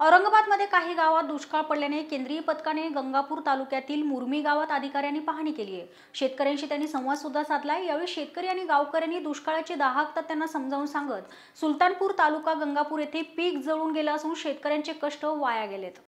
औरंगाबादमध्ये काही गावात दुष्काळ पडल्याने केंद्रीय पथकाने गंगापूर तालुक्यातील मुरमी गावात अधिकाऱ्यांनी पाहणी केली आहे शेतकऱ्यांशी त्यांनी संवाद सुद्धा साधला यावेळी शेतकरी आणि गावकऱ्यांनी दुष्काळाची दाहकता त्यांना समजावून सांगत सुलतानपूर तालुका गंगापूर येथे पीक जळून गेला असून शेतकऱ्यांचे कष्ट वाया गेलेत